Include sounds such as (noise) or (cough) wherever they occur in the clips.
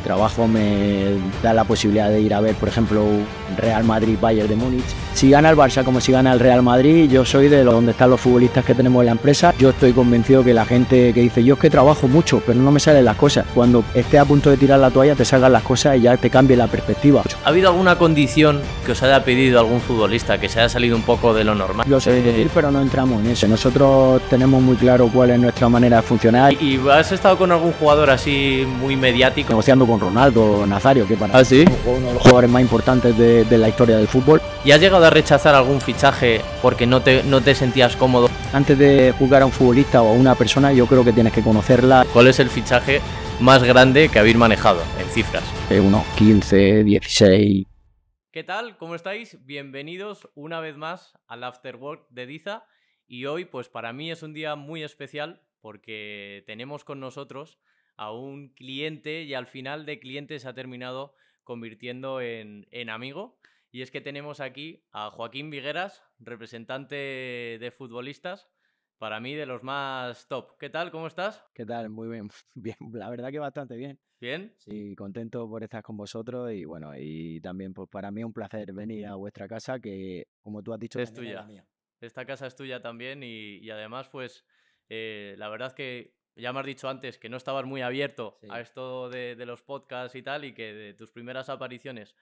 trabajo me da la posibilidad de ir a ver, por ejemplo, Real Madrid-Bayern de Múnich. Si gana el Barça como si gana el Real Madrid, yo soy de donde están los futbolistas que tenemos en la empresa. Yo estoy convencido que la gente que dice, yo es que trabajo mucho, pero no me salen las cosas. Cuando esté a punto de tirar la toalla, te salgan las cosas y ya te cambie la perspectiva. ¿Ha habido alguna condición que os haya pedido algún futbolista que se haya salido un poco de lo normal? Lo sé decir, pero no entramos en eso. Nosotros tenemos muy claro cuál es nuestra manera de funcionar. ¿Y, y has estado con algún jugador así muy mediático? Negociando con Ronaldo, Nazario, que para ¿Ah, sí? uno de los jugadores más importantes de, la historia del fútbol. ¿Y has llegado a rechazar algún fichaje porque no te, no te sentías cómodo? Antes de jugar a un futbolista o a una persona, yo creo que tienes que conocerla. ¿Cuál es el fichaje más grande que habéis manejado en cifras? Eh, unos 15, 16. ¿Qué tal? ¿Cómo estáis? Bienvenidos una vez más al Afterwork de Diza. Y hoy, pues para mí es un día muy especial porque tenemos con nosotros a un cliente y al final de cliente se ha terminado convirtiendo en, en amigo. Y es que tenemos aquí a Joaquín Vigueras, representante de futbolistas, para mí de los más top. ¿Qué tal? ¿Cómo estás? ¿Qué tal? Muy bien. (laughs) Bien, la verdad que bastante bien. ¿Bien? Sí, contento por estar con vosotros y bueno, y también pues, para mí un placer venir a vuestra casa que, como tú has dicho, es tuya. Esta casa es tuya también y, además pues eh, la verdad que ya me has dicho antes que no estabas muy abierto a esto de, los podcasts y tal, y que de tus primeras apariciones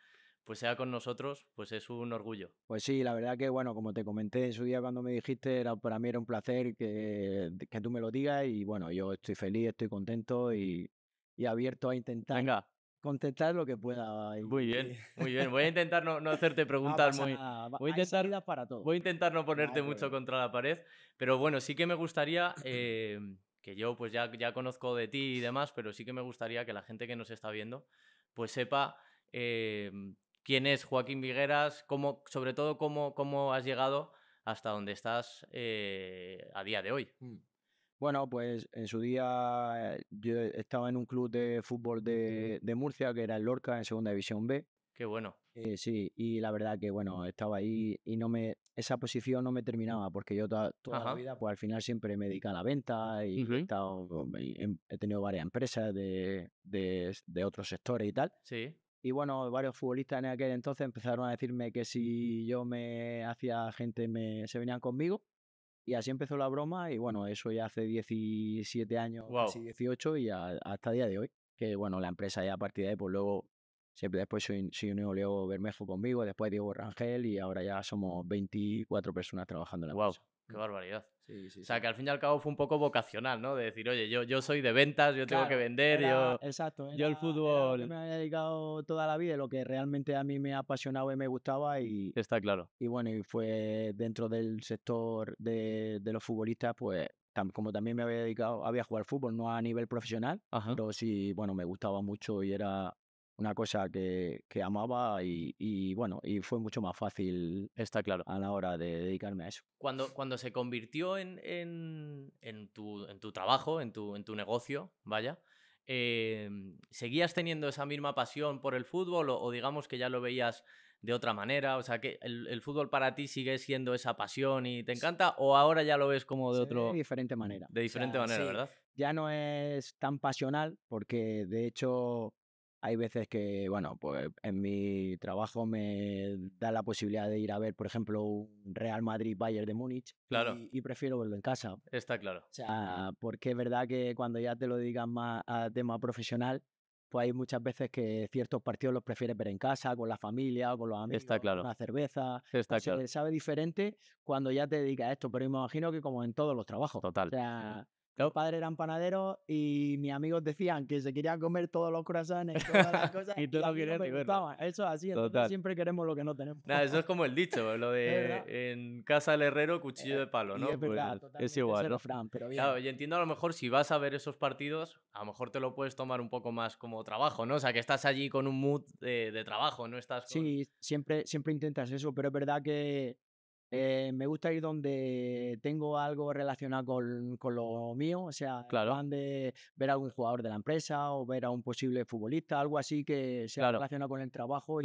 pues sea con nosotros, pues es un orgullo. Pues sí, la verdad que, bueno, como te comenté en su día cuando me dijiste, era, para mí era un placer que, tú me lo digas y bueno, yo estoy feliz, estoy contento y, abierto a intentar contestar lo que pueda. Muy bien, muy bien. Voy a (laughs) intentar no, hacerte preguntas muy. Voy a intentar para todo. Voy a intentar no ponerte mucho contra la pared, pero bueno, sí que me gustaría (clears throat) eh, que yo pues ya, ya conozco de ti y demás, pero sí que me gustaría que la gente que nos está viendo pues sepa eh, quién es Joaquín Vigueras, sobre todo cómo, cómo has llegado hasta donde estás eh, a día de hoy. Mm. Bueno, pues en su día eh, yo estaba en un club de fútbol de, Murcia, que era el Lorca, en Segunda División B. Qué bueno. sí, y la verdad que bueno, estaba ahí y no me, esa posición no me terminaba porque yo toda, toda la vida, pues al final siempre me dedicado a la venta y he, estado, tenido varias empresas de, otros sectores y tal. Sí. Y bueno, varios futbolistas en aquel entonces empezaron a decirme que si yo me hacía gente, se venían conmigo. Y así empezó la broma y bueno, eso ya hace 17 años, 18 y hasta día de hoy. Que bueno, la empresa ya a partir de ahí, pues luego Siempre después se, unió Leo Bermejo conmigo, después Diego Rangel y ahora ya somos 24 personas trabajando en la wow. Qué barbaridad. o sea, que al fin y al cabo fue un poco vocacional, ¿no? De decir, oye, yo, yo soy de ventas, yo tengo que vender, yo. Exacto. yo el fútbol. me había dedicado toda la vida, lo que realmente a mí me apasionaba y me gustaba. y Está claro. Y bueno, y fue dentro del sector de, los futbolistas, pues como también me había dedicado, había jugado al fútbol, no a nivel profesional, pero sí, bueno, me gustaba mucho y era una cosa que, amaba y, bueno, y fue mucho más fácil Está claro. a la hora de dedicarme a eso. Cuando, cuando se convirtió en, tu, trabajo, en tu, en tu negocio, vaya, em, ¿seguías teniendo esa misma pasión por el fútbol o, digamos que ya lo veías de otra manera? O sea, que el, fútbol para ti sigue siendo esa pasión y te encanta o ahora ya lo ves como de otro... Mm, de diferente manera. De diferente manera, ¿verdad? Ya no es tan pasional porque de hecho hay veces que, bueno, pues en mi trabajo me da la posibilidad de ir a ver, por ejemplo, un Real Madrid-Bayern de Múnich. Claro. Y, prefiero verlo en casa. Está claro. O sea, porque es verdad que cuando ya te lo digas más a tema profesional, pues hay muchas veces que ciertos partidos los prefieres ver en casa, con la familia, con los amigos, Está claro. la cerveza. Está pues claro. Se sabe diferente cuando ya te dedicas a esto, pero me imagino que como en todos los trabajos. Total. O los padres eran panaderos y mis amigos decían que se querían comer todos los croissants y todas las (laughs) cosas. y tú no querías Eso así, entonces siempre queremos lo que no tenemos. eso es como el dicho, lo (laughs) de en casa del herrero, cuchillo eh, de palo, ¿no? Es, pues, es igual. Claro, y entiendo a lo mejor si vas a ver esos partidos, a lo mejor te lo puedes tomar un poco más como trabajo, ¿no? O sea, que estás allí con un mood de, trabajo, no estás. Sí, siempre, siempre intentas eso, pero es verdad que eh, me gusta ir donde tengo algo relacionado con, con lo mío, o sea, claro. de ver a un jugador de la empresa o ver a un posible futbolista, algo así que sea relaciona relacionado con el trabajo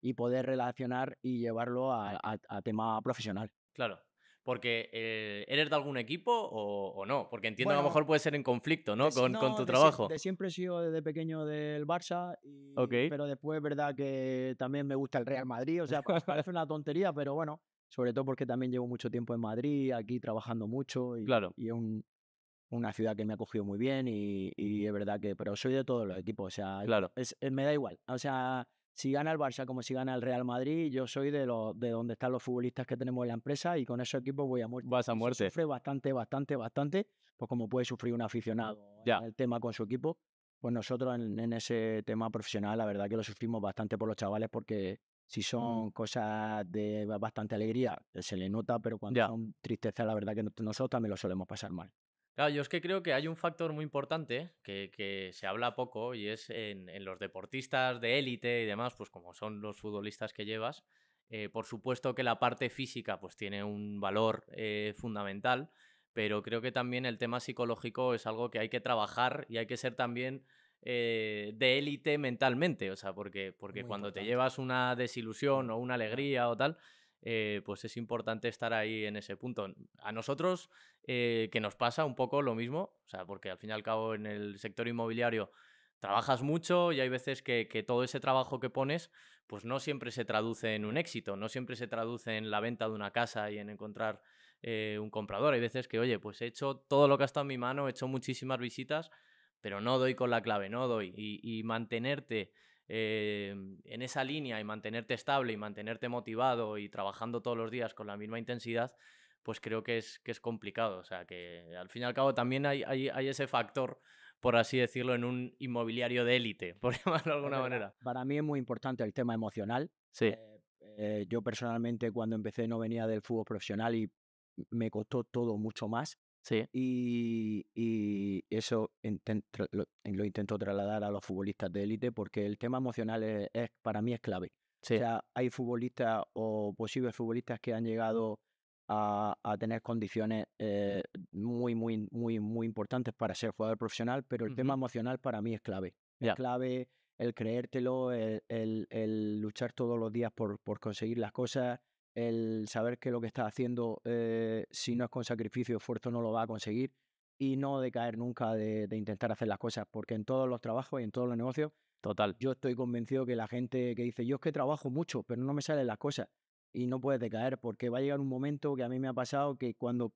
y, poder relacionar y llevarlo a, a, tema profesional. Claro. Porque eh, eres de algún equipo o, o no, porque entiendo que a lo mejor puede ser en conflicto, ¿no? con, con, tu trabajo. de siempre he sido desde pequeño del Barça, y, pero después es verdad que también me gusta el Real Madrid, o sea, parece una tontería, pero bueno, sobre todo porque también llevo mucho tiempo en Madrid, aquí trabajando mucho y, claro. y es una ciudad que me ha cogido muy bien y, es verdad que, pero soy de todos los equipos, o sea, claro. es, eh, me da igual, o sea, si gana el Barça como si gana el Real Madrid, yo soy de lo de donde están los futbolistas que tenemos en la empresa y con esos equipos voy a muerte. Vas a muerte. sufre bastante, bastante, bastante, pues como puede sufrir un aficionado ya. el tema con su equipo, pues nosotros en, ese tema profesional, la verdad que lo sufrimos bastante por los chavales porque si son cosas de bastante alegría, eh, se le nota, pero cuando son tristeza, la verdad que nosotros también lo solemos pasar mal. Claro, yo es que creo que hay un factor muy importante que, que se habla poco y es en, en los deportistas de élite y demás, pues como son los futbolistas que llevas, eh, por supuesto que la parte física pues tiene un valor eh, fundamental, pero creo que también el tema psicológico es algo que hay que trabajar y hay que ser también eh, de élite mentalmente, o sea, porque, porque cuando te llevas una desilusión o una alegría o tal, eh, pues es importante estar ahí en ese punto. A nosotros eh, que nos pasa un poco lo mismo, o sea, porque al fin y al cabo en el sector inmobiliario trabajas mucho y hay veces que, todo ese trabajo que pones, pues no siempre se traduce en un éxito, no siempre se traduce en la venta de una casa y en encontrar un comprador. Hay veces que, oye, pues he hecho todo lo que ha estado en mi mano, he hecho muchísimas visitas, pero no doy con la clave, no doy. Y, mantenerte em, en esa línea y mantenerte estable y mantenerte motivado y trabajando todos los días con la misma intensidad, pues creo que es, que es complicado. O sea, que al fin y al cabo también hay, hay, hay ese factor por así decirlo, en un inmobiliario de élite, (laughs) por llamarlo de alguna manera. Para mí es muy importante el tema emocional. Eh, eh, yo personalmente cuando empecé no venía del fútbol profesional y me costó todo mucho más. Sí. Y, eso lo, intento trasladar a los futbolistas de élite porque el tema emocional e-, es, para mí es clave. O sea, hay futbolistas o posibles futbolistas que han llegado a, tener condiciones eh, muy, muy, muy, muy importantes para ser jugador profesional, pero el tema emocional para mí es clave. Es clave el creértelo, el, el, el, luchar todos los días por, por conseguir las cosas, el saber que lo que estás haciendo, eh, si no es con sacrificio y esfuerzo, no lo va a conseguir y no decaer nunca de, intentar hacer las cosas, porque en todos los trabajos y en todos los negocios, total. Yo estoy convencido que la gente que dice, yo es que trabajo mucho, pero no me salen las cosas, y no puedes decaer, porque va a llegar un momento que a mí me ha pasado que cuando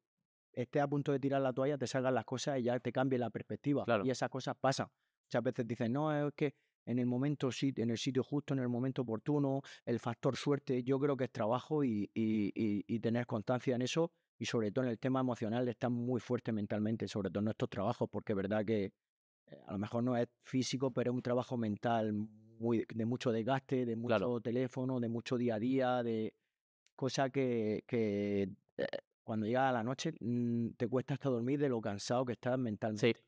esté a punto de tirar la toalla, te salgan las cosas y ya te cambie la perspectiva, claro. y esas cosas pasan. Muchas veces dicen, no, es que en el momento, en el sitio justo, en el momento oportuno, el factor suerte, yo creo que es trabajo y, tener constancia en eso y sobre todo en el tema emocional estar muy fuerte mentalmente, sobre todo en estos trabajos, porque es verdad que eh, a lo mejor no es físico, pero es un trabajo mental muy, de mucho desgaste, de mucho teléfono, de mucho día a día, de cosa que, que eh, cuando llega la noche mm, te cuesta hasta dormir de lo cansado que estás mentalmente.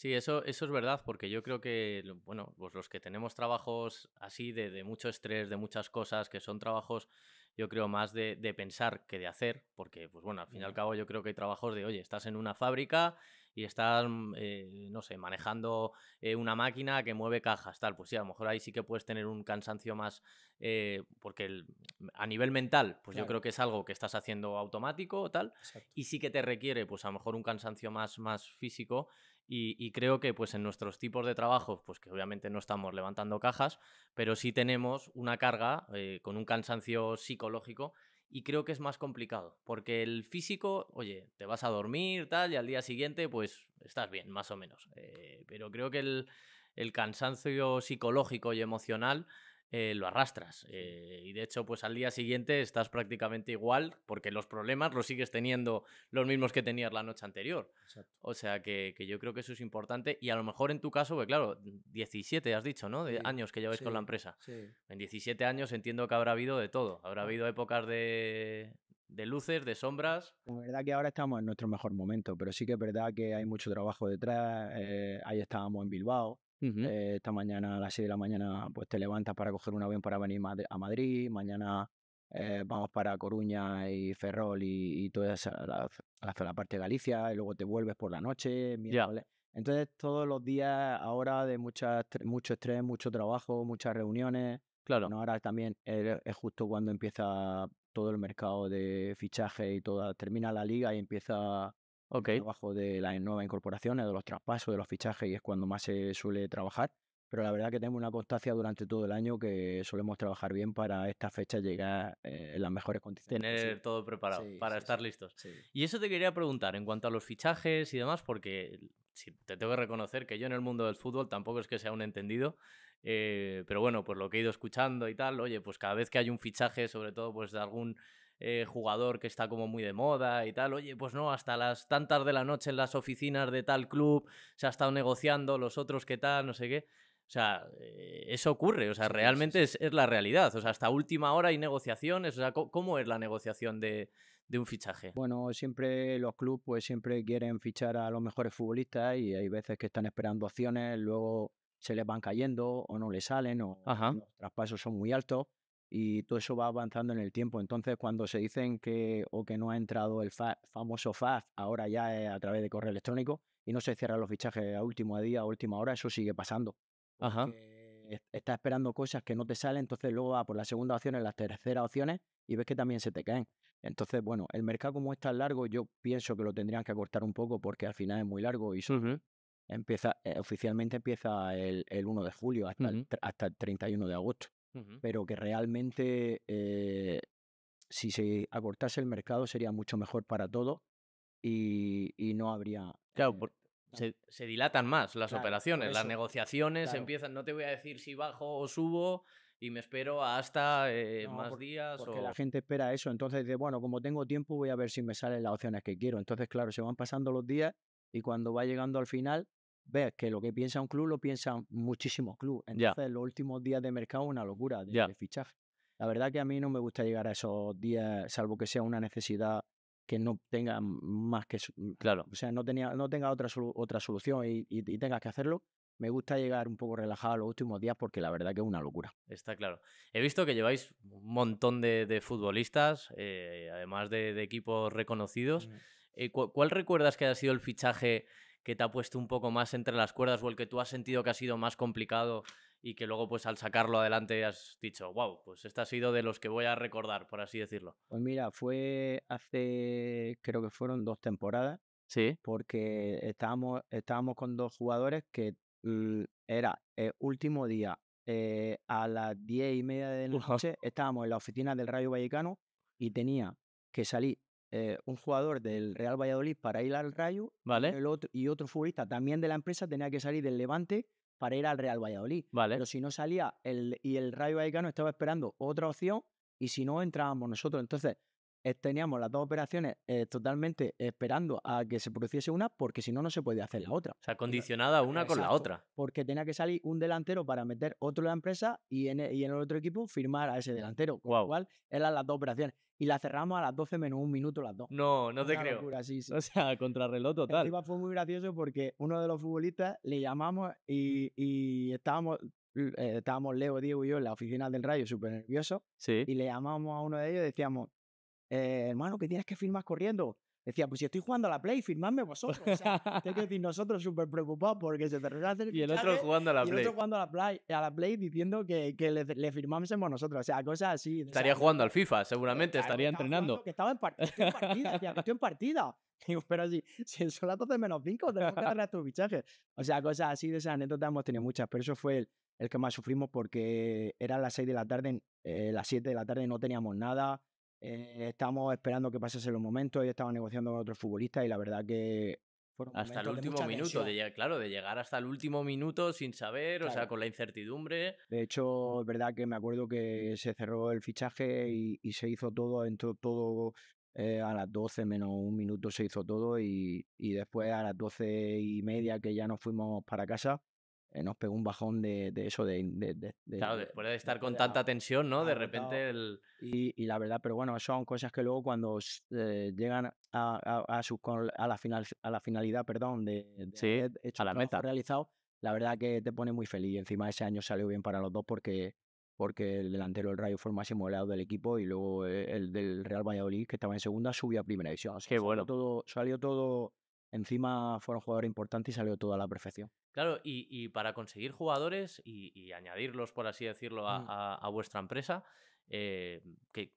Sí, eso, eso es verdad, porque yo creo que, bueno, pues los que tenemos trabajos así de, mucho estrés, de muchas cosas, que son trabajos, yo creo, más de, pensar que de hacer, porque, pues bueno, al fin y al cabo yo creo que hay trabajos de, oye, estás en una fábrica y estás, mm, eh, no sé, manejando eh, una máquina que mueve cajas, tal, pues sí, a lo mejor ahí sí que puedes tener un cansancio más, eh, porque mm, a nivel mental, pues yo creo que es algo que estás haciendo automático, tal, y sí que te requiere, pues a lo mejor un cansancio más, más físico y, creo que pues en nuestros tipos de trabajo, pues que obviamente no estamos levantando cajas, pero sí tenemos una carga eh, con un cansancio psicológico y creo que es más complicado, porque el físico, oye, te vas a dormir, tal, y al día siguiente pues estás bien, más o menos. Eh, pero creo que el cansancio psicológico y emocional eh, lo arrastras. Eh, y de hecho, pues al día siguiente estás prácticamente igual porque los problemas los sigues teniendo los mismos que tenías la noche anterior. O sea que, yo creo que eso es importante y a lo mejor en tu caso, que pues, claro, 17 has dicho, ¿no? De años que lleváis con la empresa. En 17 años entiendo que habrá habido de todo. Habrá habido épocas de, de luces, de sombras. es verdad que ahora estamos en nuestro mejor momento, pero sí que es verdad que hay mucho trabajo detrás. Eh, ahí estábamos en Bilbao, eh, esta mañana a las 6 de la mañana pues te levantas para coger un avión para venir a Madrid, mañana eh, vamos para Coruña y Ferrol y, y toda esa, la, parte de Galicia y luego te vuelves por la noche. Entonces todos los días ahora de muchas, mucho estrés, mucho trabajo, muchas reuniones. Claro. ahora también es, justo cuando empieza todo el mercado de fichaje y toda, termina la liga y empieza Okay. de las nuevas incorporaciones, de los traspasos, de los fichajes, y es cuando más se suele trabajar. Pero la verdad que tenemos una constancia durante todo el año que solemos trabajar bien para esta fecha llegar eh, en las mejores condiciones. Tener todo preparado para estar listos. Y eso te quería preguntar en cuanto a los fichajes y demás, porque si te tengo que reconocer que yo en el mundo del fútbol tampoco es que sea un entendido, eh, pero bueno, pues lo que he ido escuchando y tal, oye, pues cada vez que hay un fichaje, sobre todo pues de algún eh, jugador que está como muy de moda y tal. Oye, pues no, hasta las tantas de la noche en las oficinas de tal club se ha estado negociando, los otros qué tal, no sé qué. O sea, eh, eso ocurre, o sea, realmente Es, la realidad. O sea, hasta última hora hay negociaciones. O sea, ¿cómo es la negociación de, un fichaje? Bueno, siempre los clubes pues siempre quieren fichar a los mejores futbolistas y hay veces que están esperando opciones, luego se les van cayendo o no le salen o los traspasos son muy altos y todo eso va avanzando en el tiempo. Entonces, cuando se dicen que o que no ha entrado el famoso FAF, ahora ya es eh, a través de correo electrónico y no se cierran los fichajes a último día, a última hora, eso sigue pasando. Ajá. Estás esperando cosas que no te salen, entonces luego va por las segundas opciones, las terceras opciones y ves que también se te caen. Entonces, bueno, el mercado como es tan largo, yo pienso que lo tendrían que acortar un poco porque al final es muy largo y empieza, eh, oficialmente empieza el, 1 de julio hasta, hasta el 31 de agosto pero que realmente eh, si se acortase el mercado sería mucho mejor para todo y, no habría... Claro, eh, se, dilatan más las operaciones, las negociaciones empiezan, no te voy a decir si bajo o subo y me espero hasta eh, más días. Porque la gente espera eso, entonces dice, bueno, como tengo tiempo voy a ver si me salen las opciones que quiero. Entonces, claro, se van pasando los días y cuando va llegando al final, ves que lo que piensa un club lo piensan muchísimos clubes. Entonces, los últimos días de mercado una locura de, fichaje. La verdad que a mí no me gusta llegar a esos días, salvo que sea una necesidad que no tenga más que... Claro. O sea, no, tenía, no tenga otra, otra solución y, y, tengas que hacerlo. Me gusta llegar un poco relajado los últimos días porque la verdad que es una locura. Está claro. He visto que lleváis un montón de, futbolistas, eh, además de, equipos reconocidos. Eh, ¿Cuál recuerdas que ha sido el fichaje que te ha puesto un poco más entre las cuerdas o el que tú has sentido que ha sido más complicado y que luego pues al sacarlo adelante has dicho, wow, pues este ha sido de los que voy a recordar, por así decirlo? Pues mira, fue hace, creo que fueron dos temporadas. Sí. Porque estábamos, estábamos con dos jugadores que era el último día eh, a las diez y media de la (laughs) noche, estábamos en la oficina del Rayo Vallecano y tenía que salir eh, un jugador del Real Valladolid para ir al Rayo vale. y otro futbolista también de la empresa tenía que salir del Levante para ir al Real Valladolid. Pero si no salía el, y el Rayo Vallecano estaba esperando otra opción y si no entrábamos nosotros. Entonces, eh, teníamos las dos operaciones eh, totalmente esperando a que se produciese una, porque si no, no se podía hacer la otra. O sea, condicionada una con la otra. Porque tenía que salir un delantero para meter otro en la empresa y en, el, y en el otro equipo firmar a ese delantero. Con lo cual eran las dos operaciones. Y la cerramos a las 12 menos un minuto las dos. No, no te creo. (laughs) O sea, contrarreloj total. fue muy gracioso porque uno de los futbolistas le llamamos y, estábamos eh, estábamos Leo, Diego y yo en la oficina del Rayo súper nervioso Sí. Y le llamamos a uno de ellos y decíamos, eh, hermano, que tienes que firmar corriendo. Decía, pues si estoy jugando a la Play, firmadme vosotros. O sea, que decir (laughs) nosotros súper preocupados porque se te Y el otro jugando a la Play. Y el otro jugando a la Play, a la Play diciendo que, que le, le, nosotros. O sea, cosas así. Estaría jugando al FIFA, eh, seguramente, estaría entrenando. Que estaba en, partida, en partida, en (laughs) (laughs) Digo, pero si, si son las 12 menos 5, tenemos que darle a tus fichajes. O sea, cosas así de esas anécdotas hemos tenido muchas, pero eso fue el, el que más sufrimos porque era las 6 de la tarde, eh, las 7 de la tarde no teníamos nada eh, estamos esperando que pasase los momentos. y estaba negociando con otros futbolistas y la verdad que hasta el último minuto, de, claro, de llegar hasta el último minuto sin saber, o sea, con la incertidumbre. De hecho, es verdad que me acuerdo que se cerró el fichaje y, se hizo todo, entró todo eh, a las 12 menos un minuto se hizo todo y, y después a las 12 y media que ya nos fuimos para casa, eh, nos pegó un bajón de, eso, de, Claro, después de estar con tanta tensión, ¿no? De repente el... Y, y, la verdad, pero bueno, son cosas que luego cuando eh, llegan a, la final, a la finalidad, perdón, de, hecho la realizado, la verdad que te pone muy feliz. Y encima ese año salió bien para los dos porque, porque el delantero del Rayo fue el más del equipo y luego eh, el del Real Valladolid, que estaba en segunda, subió a primera división. así que bueno. Salió todo, salió todo encima fueron jugadores importantes y salió todo a la perfección. Claro, y, y, para conseguir jugadores y, y añadirlos, por así decirlo, a, mm. vuestra empresa, eh, ¿qué,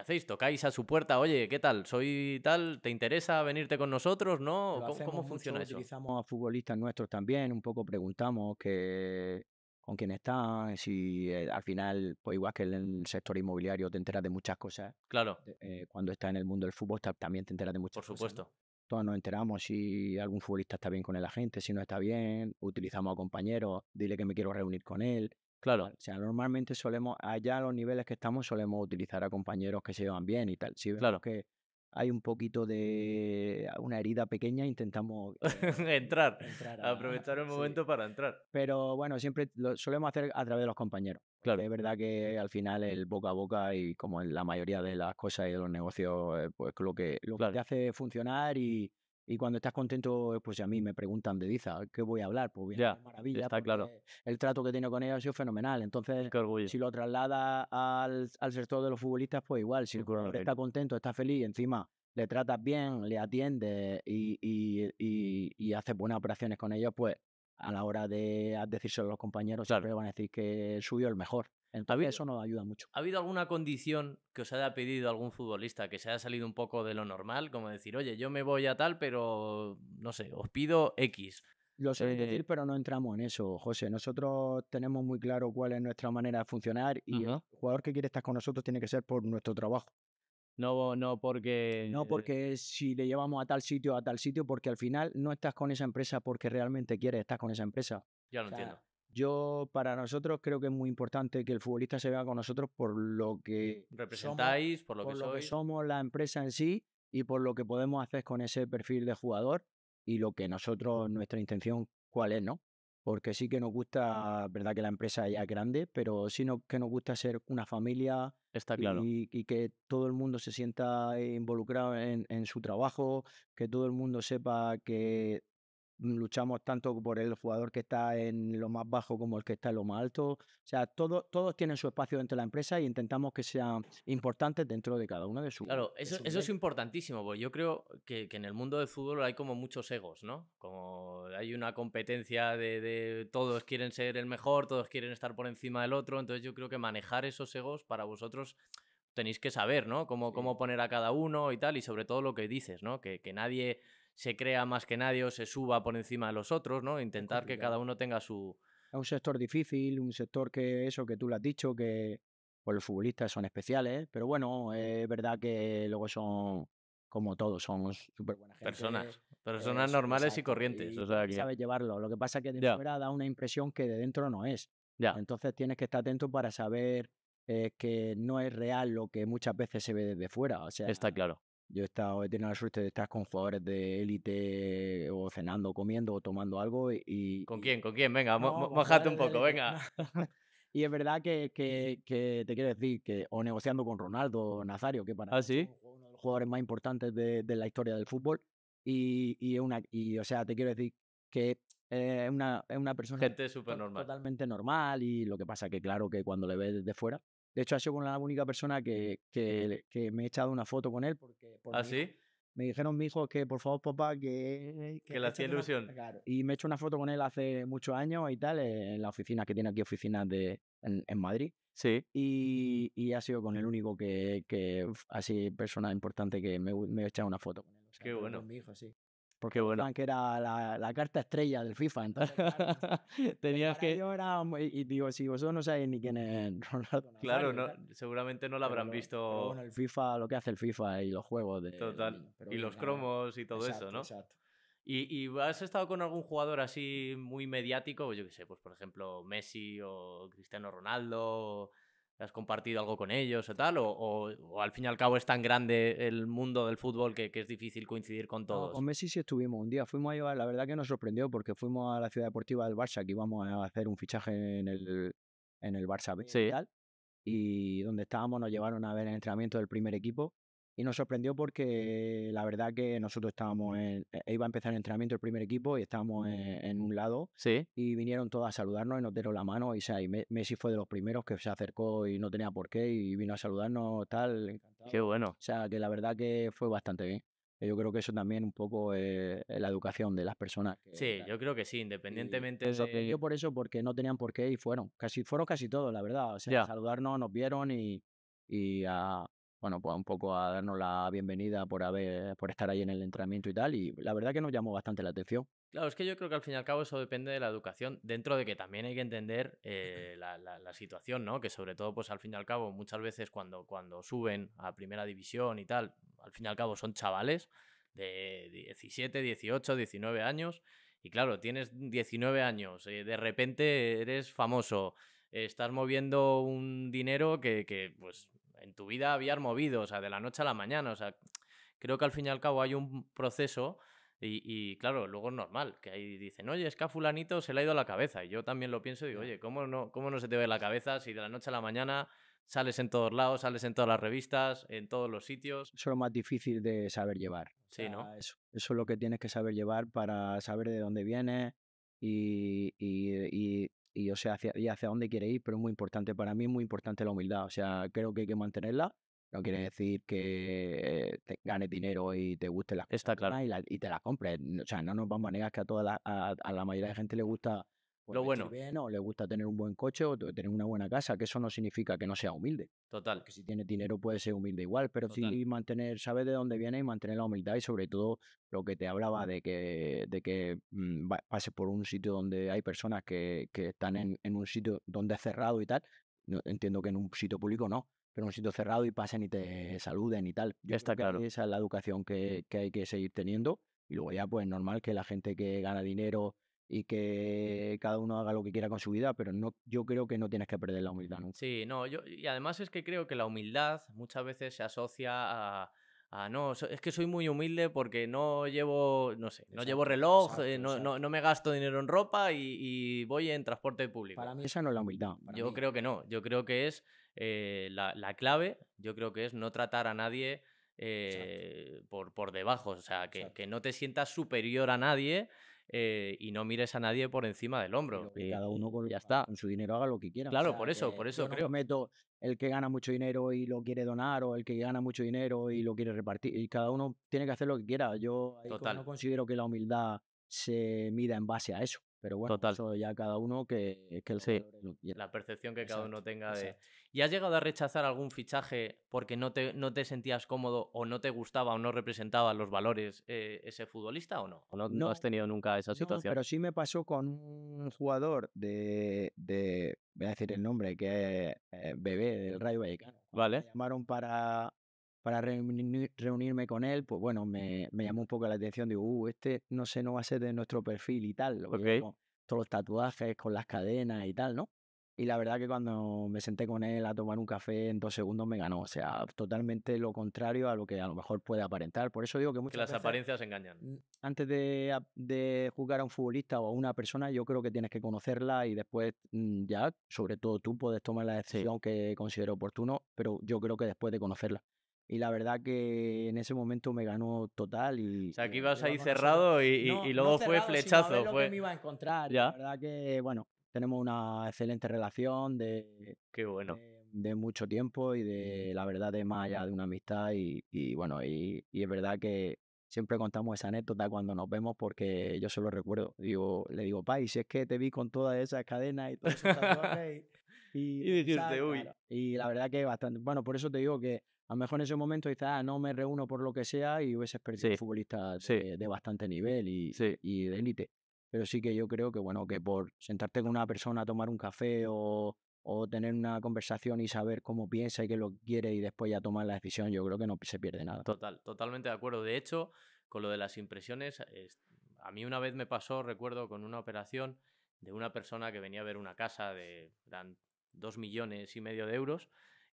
hacéis? ¿Tocáis a su puerta? Oye, ¿qué tal? ¿Soy tal? ¿Te interesa venirte con nosotros? ¿No? ¿Cómo, funciona eso? Utilizamos a futbolistas nuestros también, un poco preguntamos con quién están, si eh, al final, pues igual que en el sector inmobiliario te enteras de muchas cosas. Claro. Eh, cuando estás en el mundo del fútbol también te enteras de muchas cosas. Por supuesto todos nos enteramos si algún futbolista está bien con el agente, si no está bien, utilizamos a compañeros, dile que me quiero reunir con él. Claro. O sea, normalmente solemos, allá a los niveles que estamos, solemos utilizar a compañeros que se llevan bien y tal. Si claro. que hay un poquito de ah, una herida pequeña, intentamos eh, (laughs) entrar, aprovechar el (laughs) momento para entrar. Pero bueno, siempre lo solemos hacer a través de los compañeros. Claro. Es verdad que al final el boca a boca y como en la mayoría de las cosas y de los negocios, eh, pues lo que, lo que te hace funcionar y, cuando estás contento, eh, pues a mí me preguntan de Diza, ¿qué voy a hablar? Pues bien, maravilla. Está claro. El trato que tiene con ellos ha sido fenomenal. Entonces, si lo traslada al, al, sector de los futbolistas, pues igual, si el está contento, está feliz, encima le tratas bien, le atiendes y, y, y haces buenas operaciones con ellos, pues a la hora de decírselo a los compañeros, al siempre van a decir que el suyo el mejor. Entonces, eso nos ayuda mucho. ¿Ha habido alguna condición que os haya pedido algún futbolista que se haya salido un poco de lo normal? Como decir, oye, yo me voy a tal, pero no sé, os pido X. Lo sé eh decir, pero no entramos en eso, José. Nosotros tenemos muy claro cuál es nuestra manera de funcionar y el jugador que quiere estar con nosotros tiene que ser por nuestro trabajo. No, no porque... No eh, porque si le llevamos a tal sitio, a tal sitio, porque al final no estás con esa empresa porque realmente quieres, estar con esa empresa. Ya lo entiendo. Yo, para nosotros, creo que es muy importante que el futbolista se vea con nosotros por lo que... Representáis, por lo Que somos la empresa en sí y por lo que podemos hacer con ese perfil de jugador y lo que nosotros, nuestra intención, cuál es, ¿no? porque sí que nos gusta, verdad que la empresa ya es grande, pero sí que nos gusta ser una familia. Está claro. Y, que todo el mundo se sienta involucrado en, su trabajo, que todo el mundo sepa que luchamos tanto por el jugador que está en lo más bajo como el que está en lo más alto. O sea, todo, todos tienen su espacio dentro de la empresa y intentamos que sean importantes dentro de cada uno de sus. Claro, eso, es importantísimo, porque yo creo que, en el mundo del fútbol hay como muchos egos, ¿no? Como hay una competencia de, todos quieren ser el mejor, todos quieren estar por encima del otro. Entonces, yo creo que manejar esos egos para vosotros tenéis que saber, ¿no? Cómo, cómo poner a cada uno y tal, y sobre todo lo que dices, ¿no? que, que nadie se crea más que nadie o se suba por encima de los otros, ¿no? Intentar que cada uno tenga su... Es un sector difícil, un sector que eso que tú lo has dicho, que pues, los futbolistas son especiales, pero bueno, mm. es verdad que luego son como todos, son súper buenas Personas, personas normales y corrientes. o sea, Sabes llevarlo, lo que pasa es que de fuera da una impresión que de dentro no es. Entonces tienes que estar atento para saber eh, que no es real lo que muchas veces se ve desde fuera. O sea, Está claro. Yo he, estado, he tenido la suerte de estar con jugadores de élite eh, o cenando, comiendo o tomando algo y... ¿Con quién? ¿Con quién? Venga, no, mojate un poco, venga. (laughs) y es verdad (laughs) que, te quiero decir que o negociando con Ronaldo Nazario, que para ¿Ah, uno de los jugadores más importantes de, de la historia del fútbol. Y, y, una, y, o sea, te quiero decir que es, una, persona... Totalmente normal y lo que pasa que claro que cuando le ves desde fuera de hecho, ha sido con la única persona que, que, me he echado una foto con él. Porque, ¿Ah, Me dijeron mis hijos que, por favor, papá, que... Que, que hacía ilusión. Y me he hecho una foto con él hace muchos años y tal, eh, en la oficina que tiene aquí, oficina de, en, Madrid. Sí. Y, ha sido con el único que, que así persona importante que me, he echado una foto con él. Qué bueno. mi hijo, sí. Porque bueno. Que era la, carta estrella del FIFA, entonces. (laughs) (laughs) Tenías que. Yo era, y, digo, si vosotros no sabéis ni quién es (laughs) Ronaldo. Claro, no, seguramente no lo habrán visto. bueno, el FIFA, lo que hace el FIFA y los juegos. De, Total. y los cromos y todo eso, ¿no? Exacto. ¿Y, ¿Y, has estado con algún jugador así muy mediático? Pues yo qué sé, pues por ejemplo Messi o Cristiano Ronaldo. ¿Has compartido algo con ellos o tal? ¿O, o, al fin y al cabo es tan grande el mundo del fútbol que, es difícil coincidir con todos? No, Messi sí estuvimos un día. Fuimos a llevar, la verdad que nos sorprendió porque fuimos a la ciudad deportiva del Barça, que íbamos a hacer un fichaje en el, en el Barça B Y donde estábamos nos llevaron a ver el entrenamiento del primer equipo y nos sorprendió porque la verdad que nosotros estábamos en, e, e, iba a empezar el entrenamiento el primer equipo y estábamos en, un lado ¿Sí? y vinieron todos a saludarnos y nos dieron la mano y, Messi fue de los primeros que se acercó y no tenía por qué y vino a saludarnos tal encantado. qué bueno o sea que la verdad que fue bastante bien yo creo que eso también un poco la educación de las personas. sí, yo creo que sí, independientemente de... yo por eso, porque no tenían por qué y fueron. Casi, fueron casi todos, la verdad. O sea, saludarnos, nos vieron y, y a, bueno, pues un poco a darnos la bienvenida por, haber, por estar ahí en el entrenamiento y tal, y la verdad que nos llamó bastante la atención. Claro, es que yo creo que al fin y al cabo eso depende de la educación, dentro de que también hay que entender eh, la, situación, ¿no? Que sobre todo, pues al fin y al cabo, muchas veces cuando, cuando suben a primera división y tal, al fin y al cabo son chavales de 17, 18, 19 años, y claro, tienes 19 años, eh, de repente eres famoso, estás moviendo un dinero que, que pues en tu vida habías movido, o sea, de la noche a la mañana, o sea, creo que al fin y al cabo hay un proceso y, claro, luego es normal, que ahí dicen, oye, es que a fulanito se le ha ido la cabeza. Y yo también lo pienso y digo, oye, ¿cómo no, cómo no se te ve la cabeza si de la noche a la mañana sales en todos lados, sales en todas las revistas, en todos los sitios? Eso es lo más difícil de saber llevar. Sí, ¿no? Eso, es lo que tienes que saber llevar para saber de dónde viene y y sea, hacia, y hacia dónde quiere ir, pero es muy importante. Para mí es muy importante la humildad. O sea, creo que hay que mantenerla. No quiere decir que te ganes dinero y te guste las Está claro. y, te las compres. O sea, no nos vamos a negar que a toda la, a la mayoría de gente le gusta lo bueno. le gusta tener un buen coche o tener una buena casa, que eso no significa que no sea humilde. Total. Que si tiene dinero puede ser humilde igual, pero sí mantener, saber de dónde viene y mantener la humildad y sobre todo lo que te hablaba de que, de que mm, pases por un sitio donde hay personas que, están en, un sitio donde es cerrado y tal. entiendo que en un sitio público no, pero en un sitio cerrado y pasen y te saluden y tal. ya Está claro. Esa es la educación que, que hay que seguir teniendo. Y luego ya, pues normal que la gente que gana dinero y que cada uno haga lo que quiera con su vida, pero no, yo creo que no tienes que perder la humildad. ¿no? Sí, no, yo, y además es que creo que la humildad muchas veces se asocia a, no, es que soy muy humilde porque no llevo, no sé, no llevo reloj, eh, no, no, me gasto dinero en ropa y, voy en transporte público. Para mí esa no es la humildad. Yo creo que no, yo creo que es eh, la, clave, yo creo que es no tratar a nadie eh, por, por debajo, o sea, que, que no te sientas superior a nadie eh, y no mires a nadie por encima del hombro. y cada uno con, ya está. su dinero haga lo que quiera. Claro, por eso, eh, por eso yo creo. meto el que gana mucho dinero y lo quiere donar o el que gana mucho dinero y lo quiere repartir. Y cada uno tiene que hacer lo que quiera. Yo no considero que la humildad se mida en base a eso. Pero bueno, eso ya cada uno que, que el se La percepción que cada uno tenga de. ¿Y has llegado a rechazar algún fichaje porque no te, no te sentías cómodo o no te gustaba o no representaba los valores eh, ese futbolista o no? no, has tenido nunca esa situación? No, pero sí me pasó con un jugador de. voy a decir el nombre, que es eh, Bebé del Rayo Vallecano. Vale. Me llamaron para para reunirme con él, pues bueno, me, llamó un poco la atención. Digo, uh, este no sé, no va a ser de nuestro perfil y tal. Lo todos los tatuajes, con las cadenas y tal, ¿no? Y la verdad que cuando me senté con él a tomar un café en dos segundos me ganó. O sea, totalmente lo contrario a lo que a lo mejor puede aparentar. Por eso digo que muchas que las apariencias engañan. Antes de, jugar a un futbolista o a una persona, yo creo que tienes que conocerla y después mm, ya, sobre todo tú, puedes tomar la decisión que considero oportuno, pero yo creo que después de conocerla y la verdad que en ese momento me ganó total. Y, o sea, aquí ibas ahí cerrado y, y, luego fue flechazo. Sino me iba a encontrar. La verdad que, bueno, tenemos una excelente relación de, Qué bueno. de, mucho tiempo y de la verdad de más allá de una amistad. Y, bueno, y, es verdad que siempre contamos esa anécdota cuando nos vemos porque yo se lo recuerdo. Digo, le digo, y si es que te vi con todas esas cadenas y todo esas (laughs) y, y, uy. y la verdad que bastante. Bueno, por eso te digo que a lo mejor en ese momento dices, ah, no me reúno por lo que sea y hubieses perdido sí, futbolistas de, bastante nivel y, y de élite. Pero sí que yo creo que, bueno, que por sentarte con una persona a tomar un café o, o, tener una conversación y saber cómo piensa y qué lo quiere y después ya tomar la decisión, yo creo que no se pierde nada. Total, totalmente de acuerdo. De hecho, con lo de las impresiones, a mí una vez me pasó, recuerdo, con una operación de una persona que venía a ver una casa de 2 dos millones y medio de euros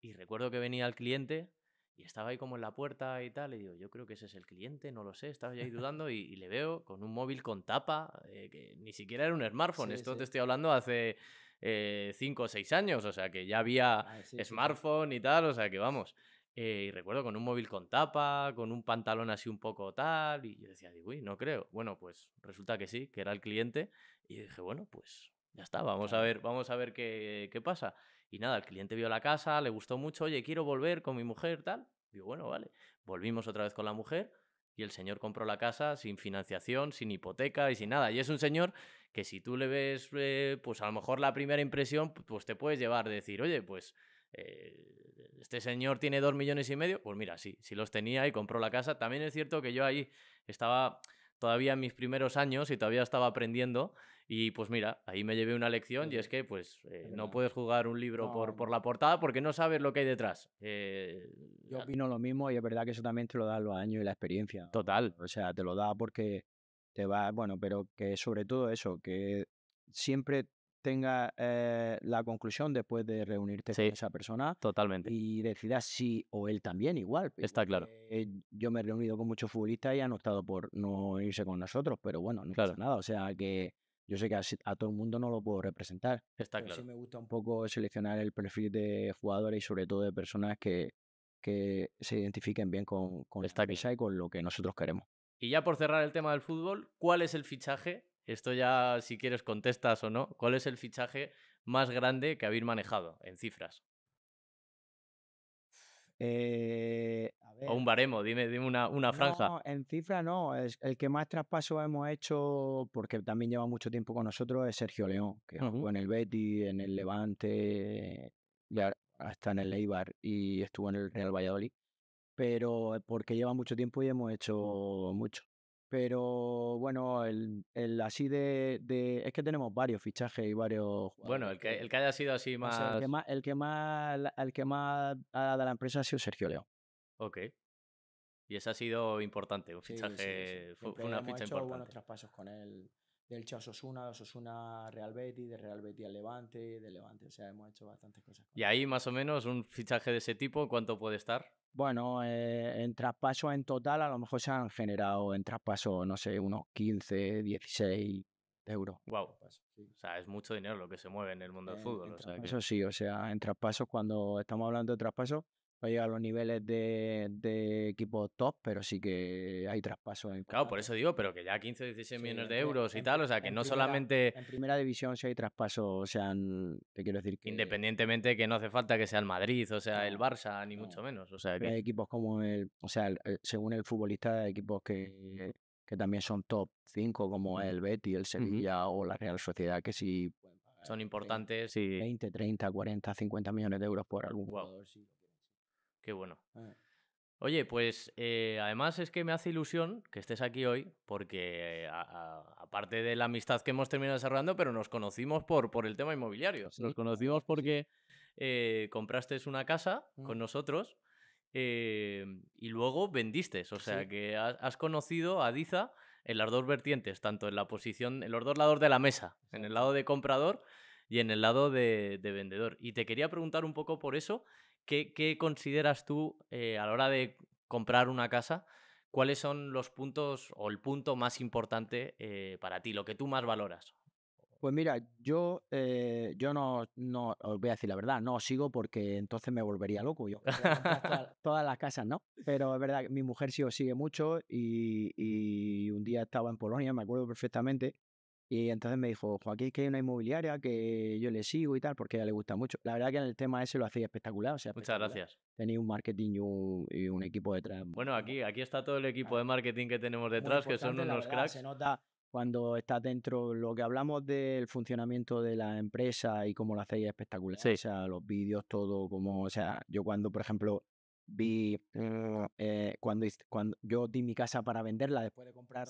y recuerdo que venía el cliente y estaba ahí como en la puerta y tal, y digo, yo creo que ese es el cliente, no lo sé, estaba ahí dudando y, le veo con un móvil con tapa, eh, que ni siquiera era un smartphone, esto te estoy hablando hace 5 eh, o 6 años, o sea que ya había ah, smartphone y tal, o sea que vamos. Eh, y recuerdo con un móvil con tapa, con un pantalón así un poco tal, y yo decía, uy, no creo. Bueno, pues resulta que sí, que era el cliente, y dije, bueno, pues ya está, vamos a ver, vamos a ver qué, qué, pasa. Y nada, el cliente vio la casa, le gustó mucho, oye, quiero volver con mi mujer, tal. Y bueno, vale. Volvimos otra vez con la mujer y el señor compró la casa sin financiación, sin hipoteca y sin nada. Y es un señor que si tú le ves, eh, pues a lo mejor la primera impresión, pues te puedes llevar de decir, oye, pues eh, este señor tiene dos millones y medio. Pues mira, sí, sí los tenía y compró la casa. También es cierto que yo ahí estaba todavía en mis primeros años y todavía estaba aprendiendo y pues mira, ahí me llevé una lección y es que pues eh, no puedes jugar un libro por, por la portada porque no sabes lo que hay detrás. Eh, yo opino lo mismo y es verdad que eso también te lo da los años y la experiencia. Total. O sea, te lo da porque te va, bueno, pero que sobre todo eso, que siempre tenga eh, la conclusión después de reunirte con esa persona. Totalmente. Y decidas sí o él también igual. Está claro. yo me he reunido con muchos futbolistas y han optado por no irse con nosotros, pero bueno, no claro. pasa nada. O sea que yo sé que a, todo el mundo no lo puedo representar. Está pero Sí me gusta un poco seleccionar el perfil de jugadores y sobre todo de personas que, se identifiquen bien con, con Está y con lo que nosotros queremos. Y ya por cerrar el tema del fútbol, ¿cuál es el fichaje? Esto ya si quieres contestas o no. ¿Cuál es el fichaje más grande que habéis manejado en cifras? Eh, o un baremo, dime, dime una, una franja. en cifra no. es el que más traspasos hemos hecho, porque también lleva mucho tiempo con nosotros, es Sergio León, que jugó en el Betty, en el Levante, hasta en el Eibar y estuvo en el Real Valladolid. Pero eh, porque lleva mucho tiempo y hemos hecho mucho. Pero bueno, el, el así de, de, Es que tenemos varios fichajes y varios. Bueno, el que, el que haya sido así más... el que más. el, que más ha dado la empresa ha sido Sergio León. Ok. Y ese ha sido importante, un fichaje. Fue una hemos ficha hecho importante. buenos traspasos con él. Del Chao Sosuna, de Sosuna Real Betis, de Real Betis al Levante, de Levante. O sea, hemos hecho bastantes cosas. ¿Y ahí más o menos un fichaje de ese tipo, cuánto puede estar? Bueno, eh, en traspaso en total a lo mejor se han generado en traspaso, no sé, unos 15, 16 euros. Wow. O sea, es mucho dinero lo que se mueve en el mundo del eh, fútbol. Eso sí, o sea, en traspaso cuando estamos hablando de traspaso no a los niveles de, de equipos top, pero sí que hay traspasos. Claro, por eso digo, pero que ya 15, 16 millones de euros y tal, o sea, que no solamente... En primera división sí hay traspasos, o sea, te quiero decir que... Independientemente que no hace falta que sea el Madrid, o sea, el Barça, ni mucho menos, o sea... Hay equipos como el... O sea, según el futbolista, hay equipos que, que también son top 5, como el Betty, el Sevilla o la Real Sociedad, que sí... Son importantes 20, y... 20, 30, 40, 50 millones de euros por algún jugador, Qué bueno. Eh. Oye, pues eh, además es que me hace ilusión que estés aquí hoy, porque eh, aparte de la amistad que hemos terminado desarrollando, pero nos conocimos por, por el tema inmobiliario. Nos conocimos porque compraste una casa mm. con nosotros y luego vendiste. O sea que has, conocido a Diza en las dos vertientes, tanto en la posición, en los dos lados de la mesa, en el lado de comprador y en el lado de vendedor. Y te quería preguntar un poco por eso. ¿Qué, consideras tú eh, a la hora de comprar una casa? ¿Cuáles son los puntos o el punto más importante eh, para ti, lo que tú más valoras? Pues mira, yo, eh, yo no, os voy a decir la verdad, no os sigo porque entonces me volvería loco yo. (laughs) Todas, las casas, ¿no? Pero es verdad, que mi mujer sí os sigue mucho y, y, un día estaba en Polonia, me acuerdo perfectamente, y entonces me dijo, Joaquín, que hay una inmobiliaria que yo le sigo y tal, porque a ella le gusta mucho. La verdad que en el tema ese lo hacéis espectacular. O sea, Muchas gracias. Tenía un marketing y un, equipo detrás. Bueno, aquí, aquí está todo el equipo de marketing que tenemos detrás, que son unos cracks. Se nota cuando estás dentro, lo que hablamos del funcionamiento de la empresa y cómo lo hacéis espectacular. O sea, los vídeos, todo, como, o sea, yo cuando, por ejemplo, vi, eh, cuando, yo di mi casa para venderla después de comprar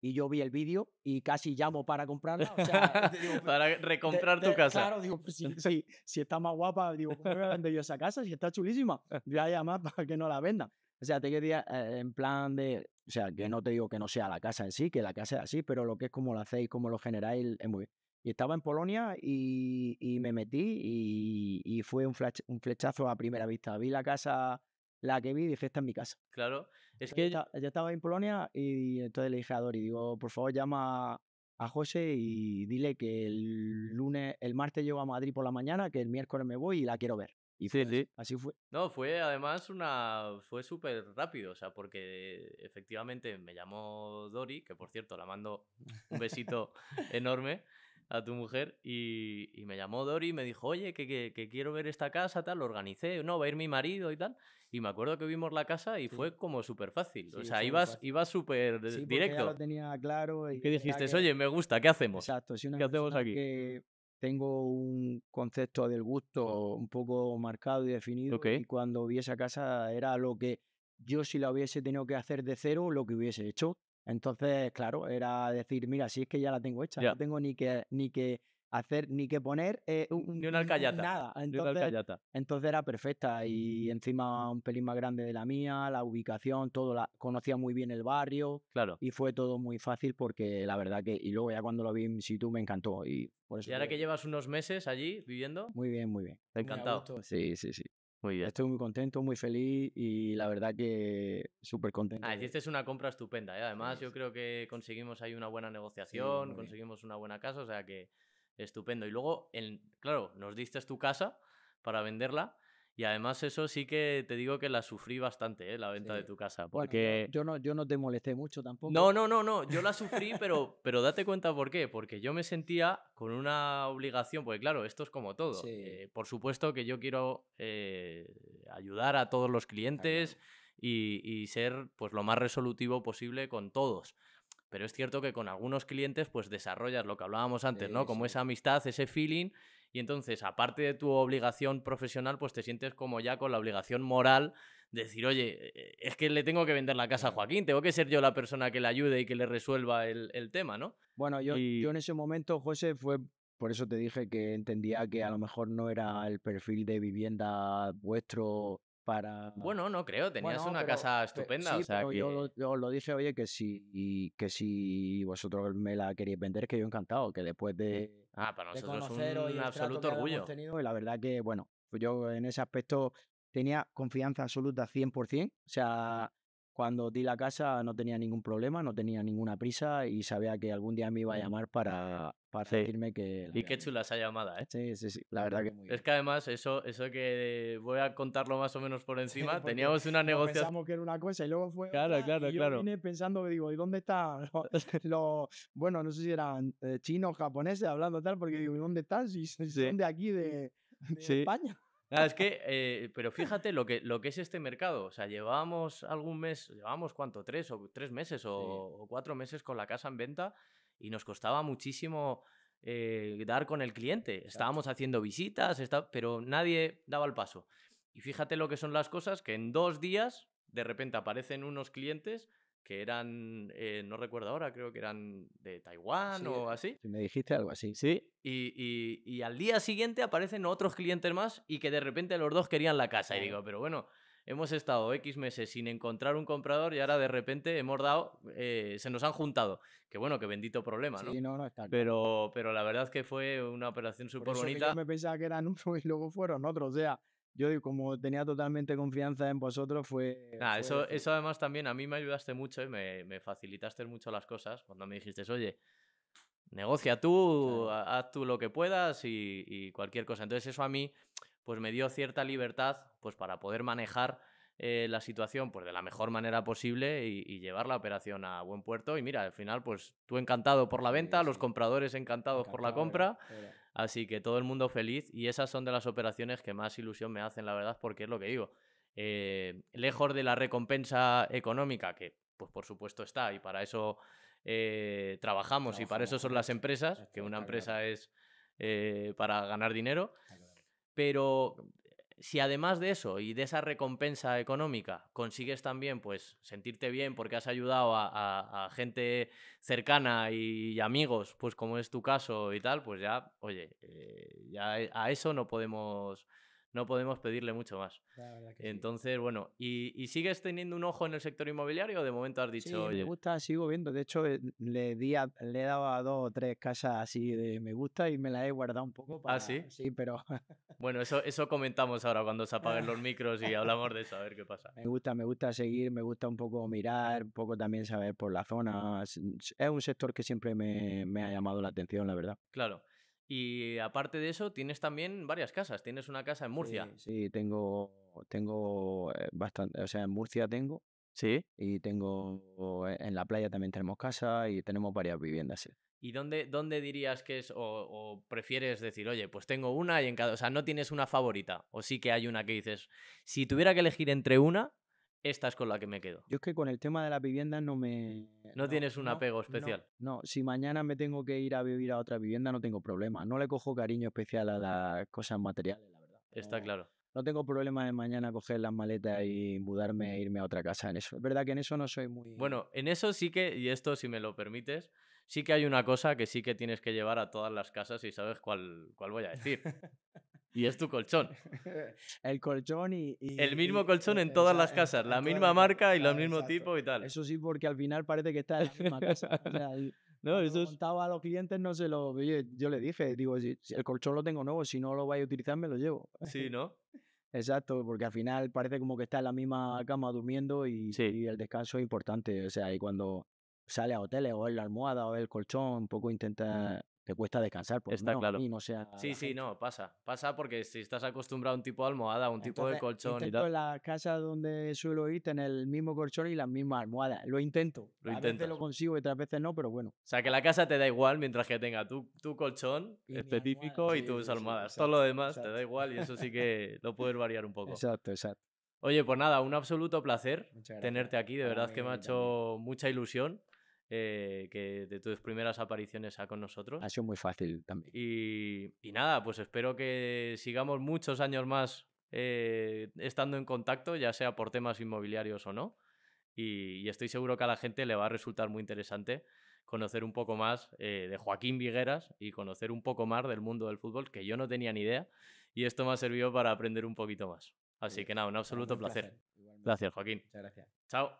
y yo vi el vídeo y casi llamo para comprarla. Eh, (laughs) para recomprar tu casa. Claro, digo, pues, (laughs) si, está más guapa, digo, ¿cómo voy a vender yo esa casa? Si está chulísima, (laughs) voy a llamar para que no la venda. O sea, te quería, eh, en plan de, o sea, que no te digo que no sea la casa en sí, que la casa es así, pero lo que es como lo hacéis, como lo generáis, es muy bien. Y estaba en Polonia y, me metí y, fue un, un flechazo a primera vista. Vi la casa la que vi, dije, está en mi casa. Claro, es que... Yo, estaba en Polonia y, entonces le dije a Dori, digo, por favor llama a José y dile que el lunes, el martes llego a Madrid por la mañana, que el miércoles me voy y la quiero ver. Y sí, así fue. No, fue además una. fue súper rápido, o sea, porque efectivamente me llamó Dori, que por cierto la mando un besito (laughs) enorme a tu mujer y, me llamó Dori y me dijo, oye, que, que, quiero ver esta casa, tal, lo organicé, no, va a ir mi marido y tal. Y me acuerdo que vimos la casa y fue como súper fácil. o sea, ibas súper directo. sí, directo. lo tenía claro. Y ¿Qué dijiste? Oye, me gusta, ¿qué hacemos? Exacto, si una ¿qué hacemos aquí? Que tengo un concepto del gusto un poco marcado y definido. Y cuando vi esa casa era lo que yo si la hubiese tenido que hacer de cero, lo que hubiese hecho entonces, claro, era decir, mira, si es que ya la tengo hecha, no tengo ni que, ni que hacer, ni que poner eh, ni una alcayata. Nada. Entonces, era perfecta y mm. encima un pelín más grande de la mía, la ubicación, todo, la, conocía muy bien el barrio. Claro. Y fue todo muy fácil porque la verdad que, y luego ya cuando lo vi en tú me encantó. Y, por eso y ahora que... llevas unos meses allí viviendo. Muy bien, muy bien. Encantado. Sí, sí, sí. Estoy muy contento, muy feliz y la verdad que súper contento. Ah, es una compra estupenda. ¿eh? Además, yo creo que conseguimos ahí una buena negociación, conseguimos una buena casa, o sea que estupendo. Y luego, en, claro, nos diste tu casa para venderla y además eso sí que te digo que la sufrí bastante, ¿eh? la venta de tu casa. Porque... yo, no, yo no te molesté mucho tampoco. No, no, no, no. Yo la sufrí, pero, pero date cuenta por qué. Porque yo me sentía con una obligación, porque claro, esto es como todo. Eh, por supuesto que yo quiero eh, ayudar a todos los ah, clientes y, y, ser pues, lo más resolutivo posible con todos. Pero es cierto que con algunos clientes pues desarrollas lo que hablábamos antes, ¿no? Como esa amistad, ese feeling y entonces, aparte de tu obligación profesional, pues te sientes como ya con la obligación moral de decir, oye, eh, es que le tengo que vender la casa a Joaquín, tengo que ser yo la persona que le ayude y que le resuelva el, tema, ¿no? Bueno, yo, yo en ese momento, José, fue por eso te dije que entendía que a lo mejor no era el perfil de vivienda vuestro para... Bueno, no creo, tenías una casa eh, estupenda. yo, yo, lo dije, oye, que si, que si vosotros me la queréis vender, que yo encantado, que después mm. de, Ah, para nosotros es un absoluto orgullo. Tenido, y la verdad que, bueno, yo en ese aspecto tenía confianza absoluta 100%. O sea, cuando di la casa no tenía ningún problema, no tenía ninguna prisa y sabía que algún día me iba a llamar para, para decirme que... Y qué chula esa llamada, ¿eh? Sí, sí, sí, la verdad que muy Es que además eso, eso que voy a contarlo más o menos por (laughs) encima, teníamos una negociación... Pensamos que era una cosa y luego fue... Claro, otra, claro, y yo Vine pensando, digo, ¿y dónde están los, (laughs) Bueno, no sé si eran eh, chinos, japoneses, hablando tal, porque digo, ¿y dónde están? Si, son de aquí, de, de España es que, eh, pero fíjate lo que, lo que es este mercado. O sea, llevábamos algún mes, llevábamos cuánto, tres o tres meses o, cuatro meses con la casa en venta y nos costaba muchísimo eh, dar con el cliente. Estábamos haciendo visitas, pero nadie daba el paso. Y fíjate lo que son las cosas, que en dos días de repente aparecen unos clientes que eran, eh, no recuerdo ahora, creo que eran de Taiwán o así. Sí, me dijiste algo así. Sí, y, y, y, al día siguiente aparecen otros clientes más y que de repente los dos querían la casa. Y digo, pero bueno, hemos estado X meses sin encontrar un comprador y ahora de repente hemos dado, eh, se nos han juntado. Que bueno, qué bendito problema, ¿no? Sí, no, no está claro. pero, pero la verdad es que fue una operación súper bonita. Yo me pensaba que eran (laughs) unos y luego fueron otros, o sea yo como tenía totalmente confianza en vosotros, fue... Eso, eso además también a mí me ayudaste mucho y me, me facilitaste mucho las cosas cuando me dijiste, oye, negocia tú, haz tú lo que puedas y, y, cualquier cosa. Entonces eso a mí pues me dio cierta libertad pues para poder manejar eh, la situación pues, de la mejor manera posible y, llevar la operación a buen puerto. Y mira, al final, pues tú encantado por la venta, los compradores encantados por la compra. Eh, eh. Así que todo el mundo feliz y esas son de las operaciones que más ilusión me hacen, la verdad, porque es lo que digo. lejos de la recompensa económica, que pues por supuesto está y para eso trabajamos y para eso son las empresas, que una empresa es para ganar dinero, pero si además de eso y de esa recompensa económica consigues también pues sentirte bien porque has ayudado a, gente cercana y, amigos, pues como es tu caso y tal, pues ya, oye, eh, ya eh, a eso no podemos no podemos pedirle mucho más. Entonces, bueno, ¿y, sigues teniendo un ojo en el sector inmobiliario de momento has dicho... Sí, me gusta, sigo viendo. De hecho, eh, le, le he dado a dos o tres casas así de me gusta y me las he guardado un poco ¿Ah, para... ¿Ah, sí? pero... (laughs) bueno, eso, eso comentamos ahora cuando se apaguen los micros y hablamos de eso, a ver qué pasa. Me gusta, me gusta seguir, me gusta un poco mirar, un poco también saber por la zona. Es un sector que siempre me, me ha llamado la atención, la verdad. Claro. Y aparte de eso, tienes también varias casas. Tienes una casa en Murcia. Sí, tengo, tengo eh, bastante. O sea, en Murcia tengo. Sí. Y tengo. Eh, en la playa también tenemos casa y tenemos varias viviendas. ¿Y dónde, dónde dirías que es? o, prefieres decir, oye, pues tengo una y en cada. O sea, no tienes una favorita. O sí que hay una que dices, si tuviera que elegir entre una, esta es con la que me quedo. Yo es que con el tema de la vivienda no me... No, tienes un apego especial. No, si mañana me tengo que ir a vivir a otra vivienda no tengo problema. No le cojo cariño especial a las cosas materiales, la verdad. Está claro. No tengo problema de mañana coger las maletas y mudarme e irme a otra casa en eso. Es verdad que en eso no soy muy... Bueno, en eso sí que, y esto si me lo permites, sí que hay una cosa que sí que tienes que llevar a todas las casas y sabes cuál, cuál voy a decir. (laughs) Y es tu colchón. (laughs) el colchón y, El mismo colchón en todas las casas, la misma marca y los mismo tipo y tal. Eso sí, porque al final parece que está (laughs) en la misma casa. (laughs) no, eso estaba a los clientes, no se lo... Yo, yo le dije, digo, el colchón lo tengo nuevo, si no lo voy a utilizar, me lo llevo. Sí, ¿no? Exacto, porque al final parece como que está en la misma cama durmiendo y, el descanso es importante. O sea, y cuando sale a hoteles o es la almohada o el colchón, un poco intenta que cuesta descansar, pues Está no, claro. no sea. Sí, sí, no, pasa. Pasa porque si estás acostumbrado a un tipo de almohada, un tipo de colchón y tal. en la casa donde suelo ir tener el mismo colchón y las mismas almohadas. Lo intento. Lo a veces lo consigo y otras veces no, pero bueno. O sea, que la casa te da igual mientras que tenga tu, colchón específico y tus almohadas. Todo lo demás te da igual y eso sí (laughs) que lo puedes variar un poco. Exacto, exacto. Oye, pues nada, un absoluto placer tenerte aquí. De verdad que me ha hecho mucha ilusión. Eh, que de tus primeras apariciones ha con nosotros. Ha sido muy fácil también. Y, y nada, pues espero que sigamos muchos años más eh, estando en contacto, ya sea por temas inmobiliarios o no. Y, estoy seguro que a la gente le va a resultar muy interesante conocer un poco más eh, de Joaquín Vigueras y conocer un poco más del mundo del fútbol, que yo no tenía ni idea, y esto me ha servido para aprender un poquito más. Así que nada, un pues absoluto placer. placer. Gracias, Joaquín. Muchas gracias. Chao.